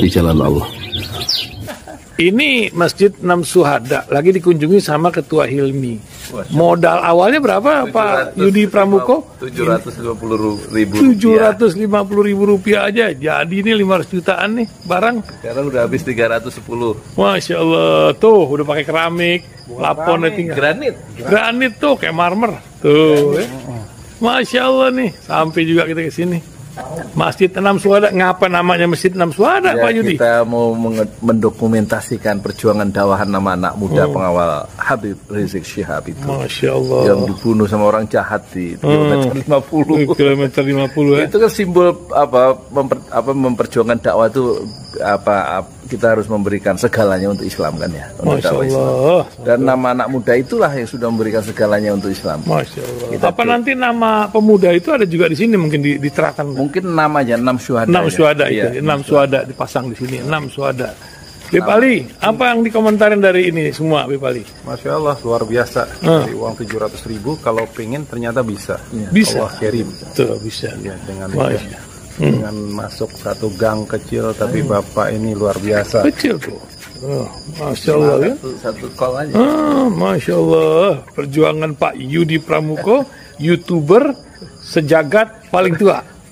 di jalan Allah. Ini Masjid Nam Suhada lagi dikunjungi sama Ketua Hilmi. Modal awalnya berapa 700, Pak Yudi Pramuko? 750 ribu rupiah. 750 ribu rupiah aja. Jadi ini 500 jutaan nih barang. Sekarang udah habis 310. Masya Allah. Tuh udah pakai keramik. Bukan lapon tinggal. Granit. Granit tuh kayak marmer. Tuh. Ya. Masya Allah nih. Sampai juga kita ke sini. Masjid Enam Suara, ngapa namanya Masjid Enam Suara ya, Pak Yudi? Kita mau mendokumentasikan perjuangan dakwah nama anak muda hmm. pengawal Habib Rizik Syihab itu. Masya Allah. Yang dibunuh sama orang jahat di hmm. kilometer 50. Kilometer 50 ya. Eh? itu kan simbol apa, memper, apa memperjuangkan dakwah itu apa, apa kita harus memberikan segalanya untuk Islam kan ya untuk Masya Allah. Islam. Dan nama anak muda itulah yang sudah memberikan segalanya untuk Islam. Masya Allah. Kita Apa nanti nama pemuda itu ada juga di sini mungkin di, Mungkin namanya enam syuhada. Enam syuhada iya, ya. itu, enam syuhada dipasang di sini enam syuhada. Bip Ali, apa yang dikomentarin dari ini semua Bip Ali? Masya Allah, luar biasa. Dari uang 700 ribu, kalau pengen ternyata bisa. Bisa. Allah kirim. Tuh bisa. Ya, dengan Masya hmm. dengan masuk satu gang kecil tapi hmm. bapak ini luar biasa kecil tuh ah, Masya Allah ya. Satu, satu call aja. Ah, Masya Allah. Perjuangan Pak Yudi Pramuko, YouTuber sejagat paling tua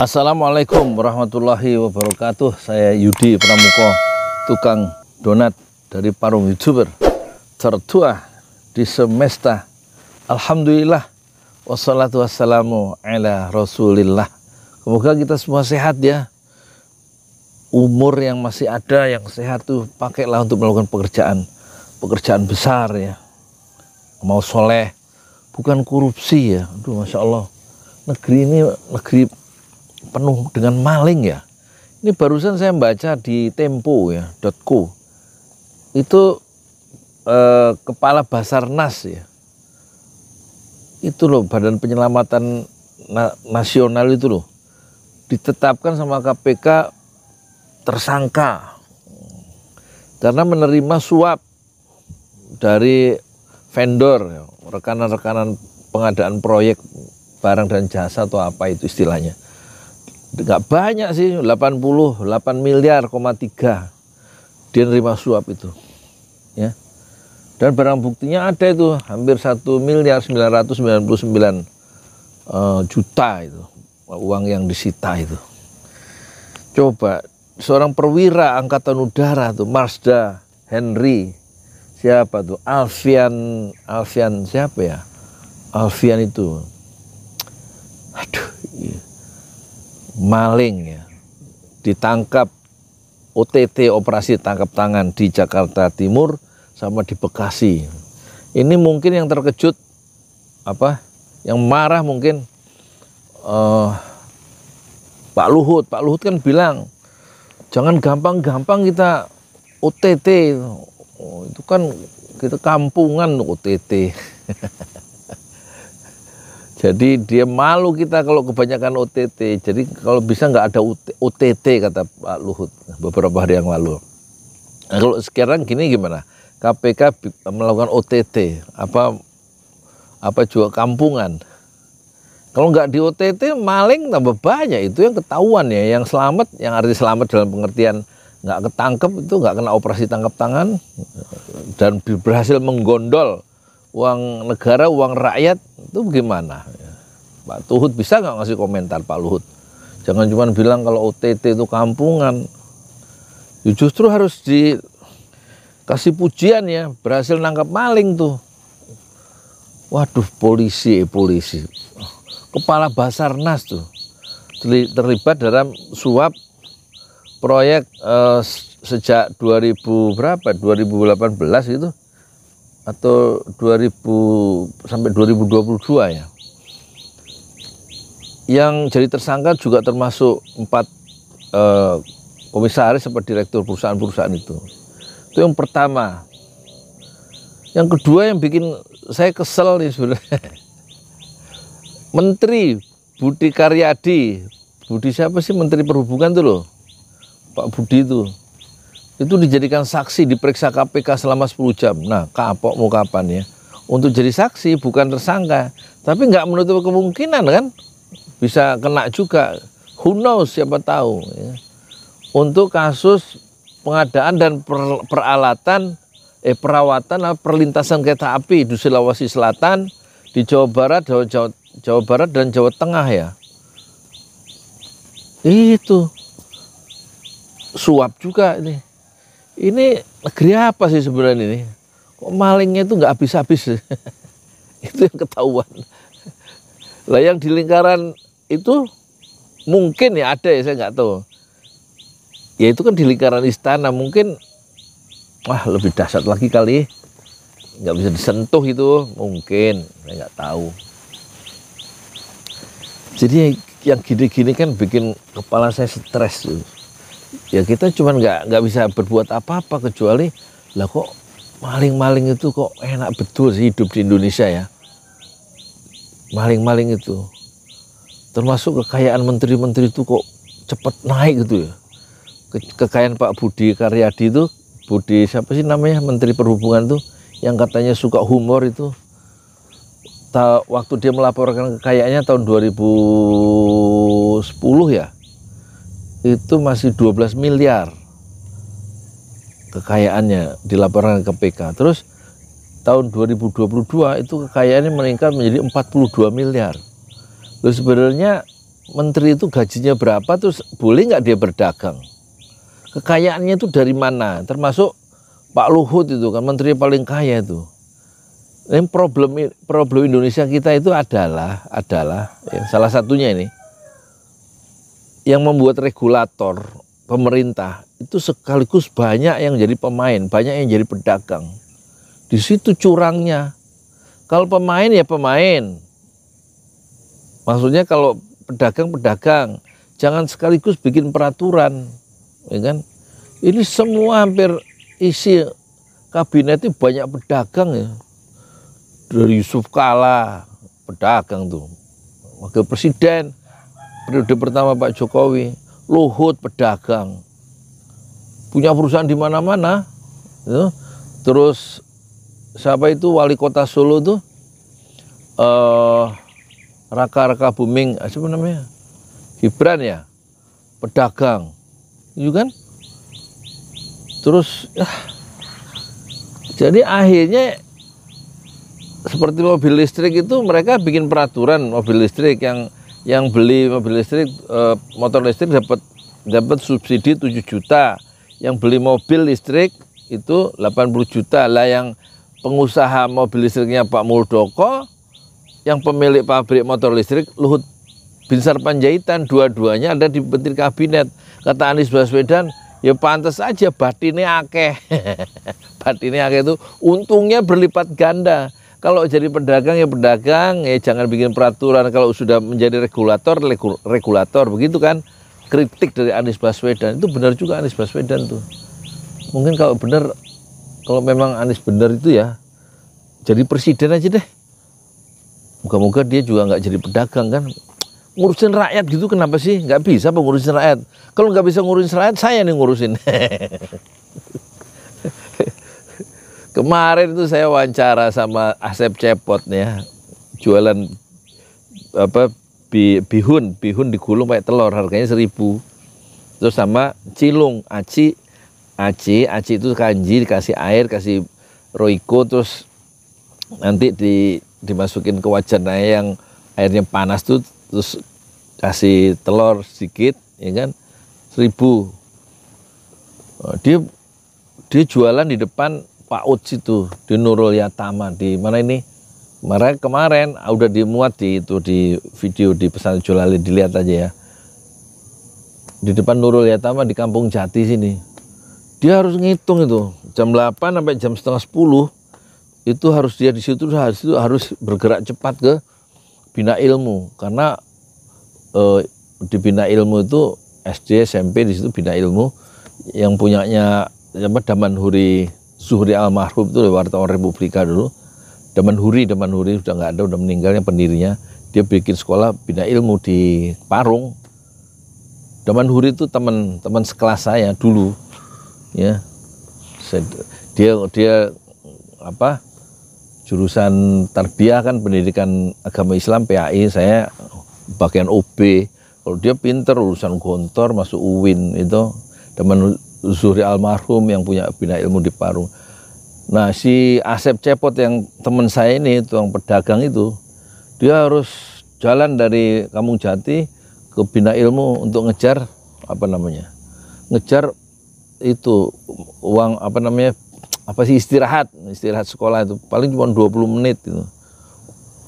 Assalamualaikum warahmatullahi wabarakatuh Saya Yudi Pramuko Tukang donat dari Parung Youtuber Tertua di semesta Alhamdulillah Wassalatu wassalamu ala rasulillah Semoga kita semua sehat ya Umur yang masih ada yang sehat tuh Pakailah untuk melakukan pekerjaan Pekerjaan besar ya Mau soleh Bukan korupsi ya Aduh Masya Allah Negeri ini negeri penuh dengan maling ya. Ini barusan saya baca di Tempo ya, .co. Itu eh, kepala Basarnas ya. Itu loh Badan Penyelamatan Na Nasional itu loh. Ditetapkan sama KPK tersangka karena menerima suap dari vendor, rekanan-rekanan pengadaan proyek barang dan jasa atau apa itu istilahnya nggak banyak sih 88 miliar, tiga dia nerima suap itu. Ya. Dan barang buktinya ada itu hampir satu miliar sembilan sembilan ratus puluh sembilan eh, juta itu uang yang disita itu. Coba seorang perwira angkatan udara tuh Marsda Henry siapa tuh Alfian Alfian siapa ya Alfian itu maling ya, ditangkap OTT operasi tangkap tangan di Jakarta Timur sama di Bekasi. Ini mungkin yang terkejut apa? Yang marah mungkin uh, Pak Luhut. Pak Luhut kan bilang jangan gampang-gampang kita OTT. Oh, itu kan kita kampungan OTT. Jadi dia malu kita kalau kebanyakan OTT. Jadi kalau bisa nggak ada OTT kata Pak Luhut beberapa hari yang lalu. Nah, kalau sekarang gini gimana? KPK melakukan OTT apa apa jual kampungan. Kalau nggak di OTT maling tambah banyak itu yang ketahuan ya. Yang selamat, yang arti selamat dalam pengertian nggak ketangkep itu nggak kena operasi tangkap tangan dan berhasil menggondol uang negara, uang rakyat itu bagaimana? Ya. Pak Tuhut bisa nggak ngasih komentar Pak Luhut? Jangan cuma bilang kalau OTT itu kampungan. Ya, justru harus dikasih pujian ya, berhasil nangkap maling tuh. Waduh polisi, eh, polisi. Kepala Basarnas tuh terlibat dalam suap proyek eh, sejak 2000 berapa? 2018 itu atau 2000 sampai 2022 ya. Yang jadi tersangka juga termasuk empat eh, komisaris seperti direktur perusahaan-perusahaan itu. Itu yang pertama. Yang kedua yang bikin saya kesel nih sebenarnya. Menteri Budi Karyadi, Budi siapa sih Menteri Perhubungan tuh loh, Pak Budi itu itu dijadikan saksi diperiksa KPK selama 10 jam. Nah, kapok mau kapan ya? Untuk jadi saksi bukan tersangka, tapi nggak menutup kemungkinan kan bisa kena juga. Who knows siapa tahu. Ya. Untuk kasus pengadaan dan per, peralatan eh perawatan atau perlintasan kereta api di Sulawesi Selatan, di Jawa Barat, Jawa, Jawa, Jawa Barat dan Jawa Tengah ya. Itu suap juga ini ini negeri apa sih sebenarnya ini? Kok malingnya itu nggak habis-habis? itu yang ketahuan. Lah yang di lingkaran itu mungkin ya ada ya saya nggak tahu. Ya itu kan di lingkaran istana mungkin wah lebih dahsyat lagi kali nggak bisa disentuh itu mungkin saya nggak tahu jadi yang gini-gini kan bikin kepala saya stres tuh ya kita cuman nggak nggak bisa berbuat apa-apa kecuali lah kok maling-maling itu kok enak betul sih hidup di Indonesia ya maling-maling itu termasuk kekayaan menteri-menteri itu kok cepet naik gitu ya Ke, kekayaan Pak Budi Karyadi itu Budi siapa sih namanya Menteri Perhubungan tuh yang katanya suka humor itu waktu dia melaporkan kekayaannya tahun 2010 ya itu masih 12 miliar kekayaannya dilaporkan ke PK. Terus tahun 2022 itu kekayaannya meningkat menjadi 42 miliar. Terus sebenarnya menteri itu gajinya berapa terus boleh nggak dia berdagang? Kekayaannya itu dari mana? Termasuk Pak Luhut itu kan menteri paling kaya itu. Ini problem problem Indonesia kita itu adalah adalah ya, salah satunya ini yang membuat regulator pemerintah itu sekaligus banyak yang jadi pemain, banyak yang jadi pedagang. Di situ curangnya. Kalau pemain ya pemain. Maksudnya kalau pedagang pedagang, jangan sekaligus bikin peraturan, ya kan? Ini semua hampir isi kabinet itu banyak pedagang ya. Dari Yusuf Kala, pedagang tuh. Wakil presiden, periode pertama Pak Jokowi, Luhut pedagang, punya perusahaan di mana-mana, terus siapa itu wali kota Solo tuh, uh, eh, Raka Raka Buming, eh, apa namanya, Gibran ya, pedagang, itu kan, terus ya, jadi akhirnya seperti mobil listrik itu mereka bikin peraturan mobil listrik yang yang beli mobil listrik eh, motor listrik dapat dapat subsidi 7 juta yang beli mobil listrik itu 80 juta lah yang pengusaha mobil listriknya Pak Muldoko yang pemilik pabrik motor listrik Luhut Binsar Panjaitan dua-duanya ada di Menteri kabinet kata Anies Baswedan ya pantas aja batinnya akeh batinnya akeh itu untungnya berlipat ganda kalau jadi pedagang ya pedagang, ya jangan bikin peraturan. Kalau sudah menjadi regulator, regulator begitu kan. Kritik dari Anies Baswedan itu benar juga Anies Baswedan tuh. Mungkin kalau benar, kalau memang Anies benar itu ya, jadi presiden aja deh. Moga-moga dia juga nggak jadi pedagang kan. Ngurusin rakyat gitu kenapa sih? Nggak bisa pengurusin rakyat. Kalau nggak bisa ngurusin rakyat, saya nih ngurusin. Kemarin itu saya wawancara sama Asep Cepot nih ya. Jualan apa bi, bihun, bihun digulung pakai telur harganya seribu. Terus sama cilung, aci, aci, aci itu kanji dikasih air, kasih roiko terus nanti di dimasukin ke wajan air yang airnya panas tuh terus kasih telur sedikit ya kan seribu oh, dia dia jualan di depan pak PAUD situ di Nurul Yatama di mana ini mereka kemarin ah, udah dimuat di itu di video di pesan Julali dilihat aja ya di depan Nurul Yatama di Kampung Jati sini dia harus ngitung itu jam 8 sampai jam setengah 10 itu harus dia di situ harus itu harus bergerak cepat ke bina ilmu karena eh, di bina ilmu itu SD SMP di situ bina ilmu yang punyanya apa Daman Huri Zuhri almarhum itu wartawan Republika dulu. Demen Huri, Demen Huri sudah nggak ada, sudah meninggalnya pendirinya. Dia bikin sekolah bina ilmu di Parung. Demen Huri itu teman-teman sekelas saya dulu, ya. Dia dia apa jurusan tarbiyah kan pendidikan agama Islam PAI saya bagian OB kalau dia pinter urusan gontor masuk UIN itu teman Zuri almarhum yang punya bina ilmu di Parung. Nah si Asep Cepot yang teman saya ini tuang pedagang itu dia harus jalan dari Kampung Jati ke bina ilmu untuk ngejar apa namanya ngejar itu uang apa namanya apa sih istirahat istirahat sekolah itu paling cuma 20 menit itu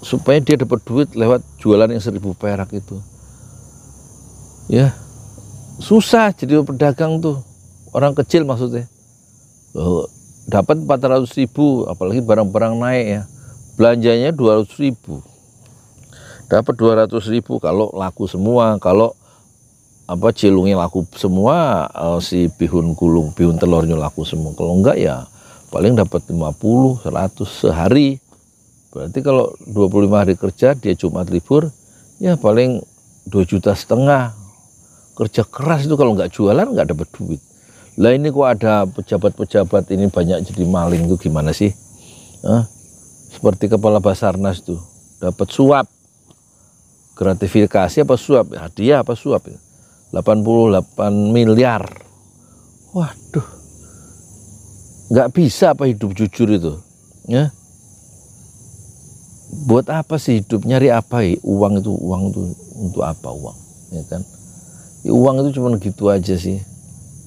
supaya dia dapat duit lewat jualan yang seribu perak itu ya susah jadi pedagang tuh orang kecil maksudnya oh, dapat 400 ribu apalagi barang-barang naik ya belanjanya 200 ribu dapat 200 ribu kalau laku semua kalau apa cilungnya laku semua eh, si bihun gulung bihun telurnya laku semua kalau enggak ya paling dapat 50 100 sehari berarti kalau 25 hari kerja dia Jumat libur ya paling 2 juta setengah kerja keras itu kalau enggak jualan enggak dapat duit lah ini kok ada pejabat-pejabat ini banyak jadi maling tuh gimana sih? Hah? Seperti kepala Basarnas tuh dapat suap. Gratifikasi apa suap? Hadiah apa suap? 88 miliar. Waduh. Nggak bisa apa hidup jujur itu. Ya. Buat apa sih hidup? Nyari apa? Ya? Uang itu uang itu untuk apa uang? Ya kan? Ya, uang itu cuma gitu aja sih.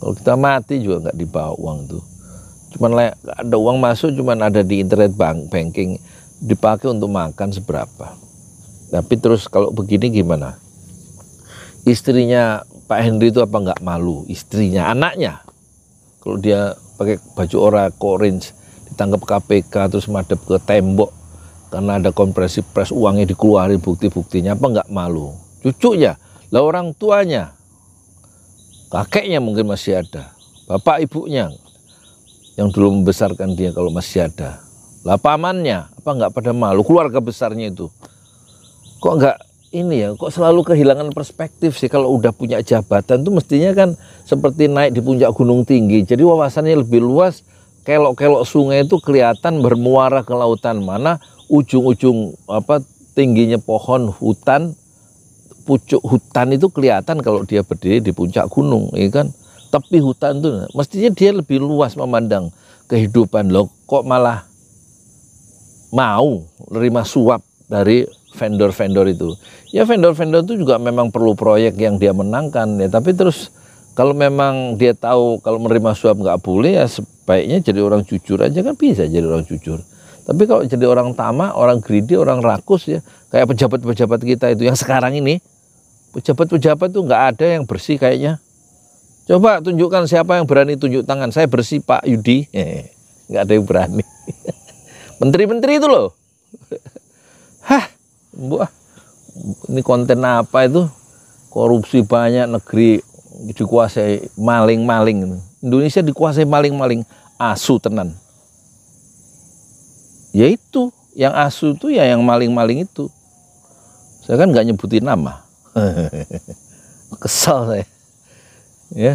Kalau kita mati juga nggak dibawa uang tuh. Cuman ada uang masuk, cuman ada di internet bank banking dipakai untuk makan seberapa. Tapi terus kalau begini gimana? Istrinya Pak Henry itu apa nggak malu? Istrinya, anaknya. Kalau dia pakai baju ora orange ditangkap KPK terus madep ke tembok karena ada kompresi pres uangnya dikeluarin bukti-buktinya apa nggak malu cucunya lah orang tuanya kakeknya mungkin masih ada, bapak ibunya yang dulu membesarkan dia kalau masih ada. Lah pamannya, apa nggak pada malu keluarga besarnya itu? Kok nggak ini ya, kok selalu kehilangan perspektif sih kalau udah punya jabatan tuh mestinya kan seperti naik di puncak gunung tinggi. Jadi wawasannya lebih luas, kelok-kelok sungai itu kelihatan bermuara ke lautan mana, ujung-ujung apa tingginya pohon hutan pucuk hutan itu kelihatan kalau dia berdiri di puncak gunung, ya kan? tapi hutan itu mestinya dia lebih luas memandang kehidupan loh. Kok malah mau menerima suap dari vendor-vendor itu? Ya vendor-vendor itu juga memang perlu proyek yang dia menangkan ya, tapi terus kalau memang dia tahu kalau menerima suap nggak boleh ya sebaiknya jadi orang jujur aja kan bisa jadi orang jujur. Tapi kalau jadi orang tamak, orang greedy, orang rakus ya, kayak pejabat-pejabat kita itu yang sekarang ini pejabat-pejabat tuh nggak ada yang bersih kayaknya. Coba tunjukkan siapa yang berani tunjuk tangan. Saya bersih Pak Yudi. Eh, nggak ada yang berani. Menteri-menteri itu loh. Hah, buah. Ini konten apa itu? Korupsi banyak negeri dikuasai maling-maling. Indonesia dikuasai maling-maling. Asu tenan. Ya itu, yang asu itu ya yang maling-maling itu. Saya kan nggak nyebutin nama. kesal saya ya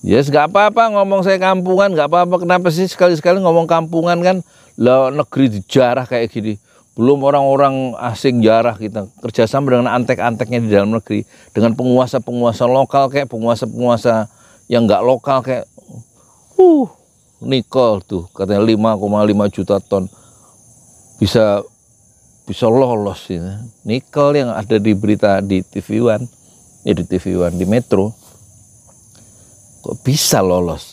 yes nggak apa-apa ngomong saya kampungan nggak apa-apa kenapa sih sekali-sekali ngomong kampungan kan lo negeri dijarah kayak gini belum orang-orang asing jarah kita kerjasama dengan antek-anteknya di dalam negeri dengan penguasa-penguasa lokal kayak penguasa-penguasa yang nggak lokal kayak uh nikel tuh katanya 5,5 juta ton bisa bisa lolos ini. Nikel yang ada di berita di TV One, ya di TV One di Metro, kok bisa lolos?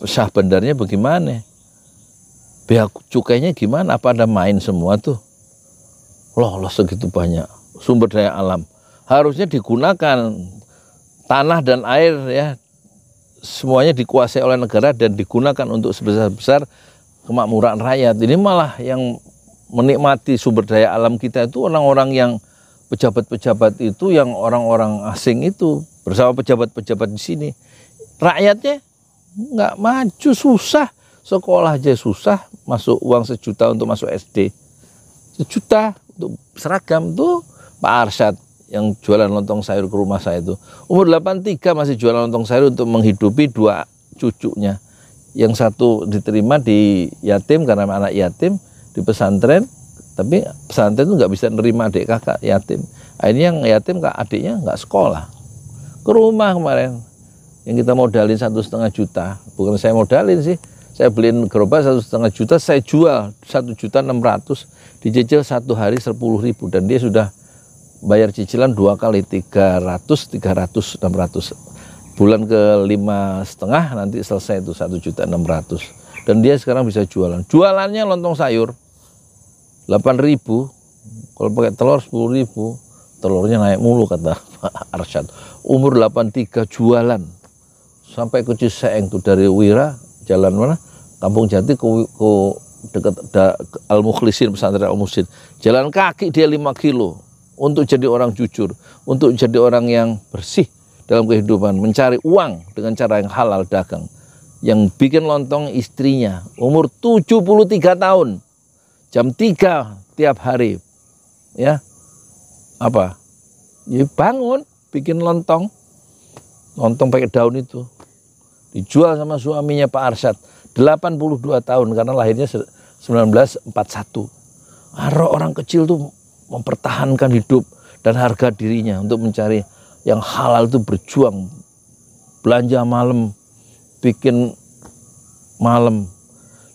Pesah bandarnya bagaimana? Pihak cukainya gimana? Apa ada main semua tuh? Lolos segitu banyak sumber daya alam. Harusnya digunakan tanah dan air ya semuanya dikuasai oleh negara dan digunakan untuk sebesar-besar kemakmuran rakyat. Ini malah yang menikmati sumber daya alam kita itu orang-orang yang pejabat-pejabat itu yang orang-orang asing itu bersama pejabat-pejabat di sini rakyatnya nggak maju susah sekolah aja susah masuk uang sejuta untuk masuk SD sejuta untuk seragam tuh Pak Arsyad yang jualan lontong sayur ke rumah saya itu umur 83 masih jualan lontong sayur untuk menghidupi dua cucunya yang satu diterima di yatim karena anak yatim di pesantren tapi pesantren itu nggak bisa nerima adik kakak yatim akhirnya yang yatim kak adiknya nggak sekolah ke rumah kemarin yang kita modalin satu setengah juta bukan saya modalin sih saya beliin gerobak satu setengah juta saya jual satu juta enam ratus dicicil satu hari sepuluh ribu dan dia sudah bayar cicilan dua kali tiga ratus tiga ratus enam ratus bulan ke lima setengah nanti selesai itu satu juta enam ratus dan dia sekarang bisa jualan jualannya lontong sayur Delapan ribu, kalau pakai telur sepuluh ribu, telurnya naik mulu kata Pak Arsyad umur delapan tiga jualan sampai ke Ciseeng tuh dari Wira jalan mana Kampung Jati ke, ke dekat da, Al Mukhlisin pesantren Al Mukhlisin jalan kaki dia lima kilo untuk jadi orang jujur untuk jadi orang yang bersih dalam kehidupan mencari uang dengan cara yang halal dagang yang bikin lontong istrinya umur 73 tahun jam tiga tiap hari. Ya. Apa? Ya bangun, bikin lontong. Lontong pakai daun itu. Dijual sama suaminya Pak Arsyad. 82 tahun karena lahirnya 1941. Aro orang kecil tuh mempertahankan hidup dan harga dirinya untuk mencari yang halal itu berjuang. Belanja malam, bikin malam.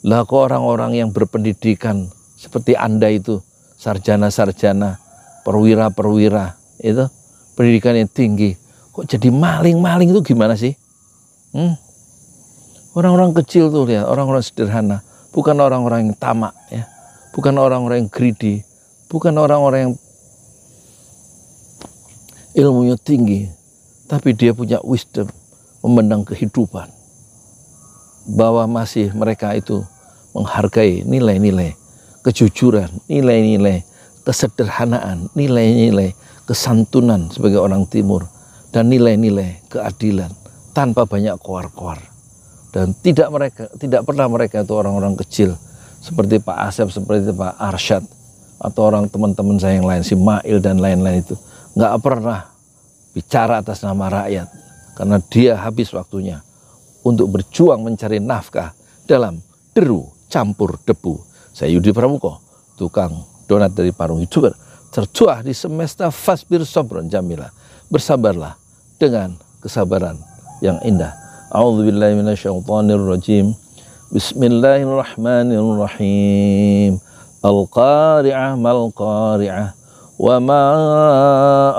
Lah kok orang-orang yang berpendidikan seperti Anda itu, sarjana-sarjana, perwira-perwira, itu pendidikan yang tinggi. Kok jadi maling-maling itu gimana sih? Hmm? Orang-orang kecil tuh lihat, orang-orang sederhana, bukan orang-orang yang tamak ya. Bukan orang-orang yang greedy, bukan orang-orang yang ilmunya tinggi, tapi dia punya wisdom memandang kehidupan. Bahwa masih mereka itu menghargai nilai-nilai kejujuran, nilai-nilai kesederhanaan, nilai-nilai kesantunan sebagai orang timur, dan nilai-nilai keadilan tanpa banyak koar-koar. Dan tidak mereka tidak pernah mereka itu orang-orang kecil seperti Pak Asep, seperti Pak Arsyad, atau orang teman-teman saya yang lain, si Mail dan lain-lain itu. Nggak pernah bicara atas nama rakyat, karena dia habis waktunya untuk berjuang mencari nafkah dalam deru campur debu saya Yudi Pramuko, tukang donat dari Parung Youtuber. Tercuah di semesta fasbir sobron jamila. Bersabarlah dengan kesabaran yang indah. A'udzubillahiminasyaitonirrojim. Bismillahirrahmanirrahim. Al-Qari'ah mal-Qari'ah. Wa ma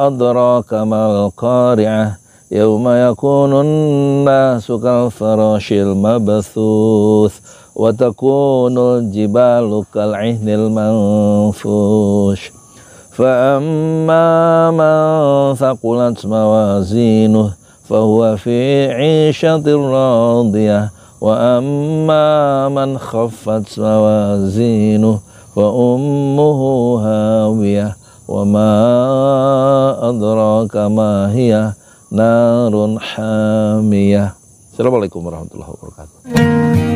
adraka mal-Qari'ah. Yawma yakunun nasu kalfarashil mabathuth. وتكون الجبال كالعهن المنفوش فأما من ثقلت موازينه فهو في عيشة راضية وأما من خفت موازينه فأمه هاوية وما أدراك ما هي نار حامية السلام عليكم ورحمة الله وبركاته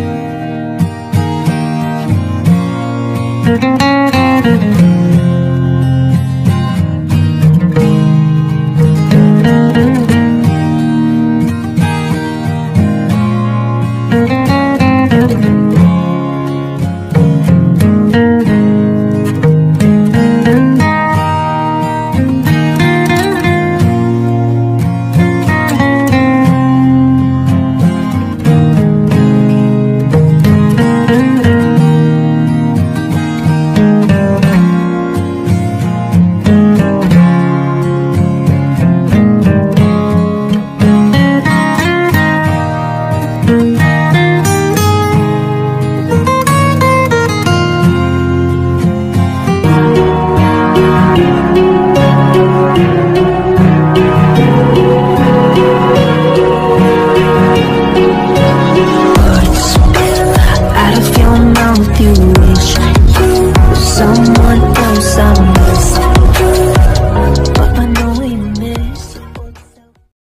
Thank you.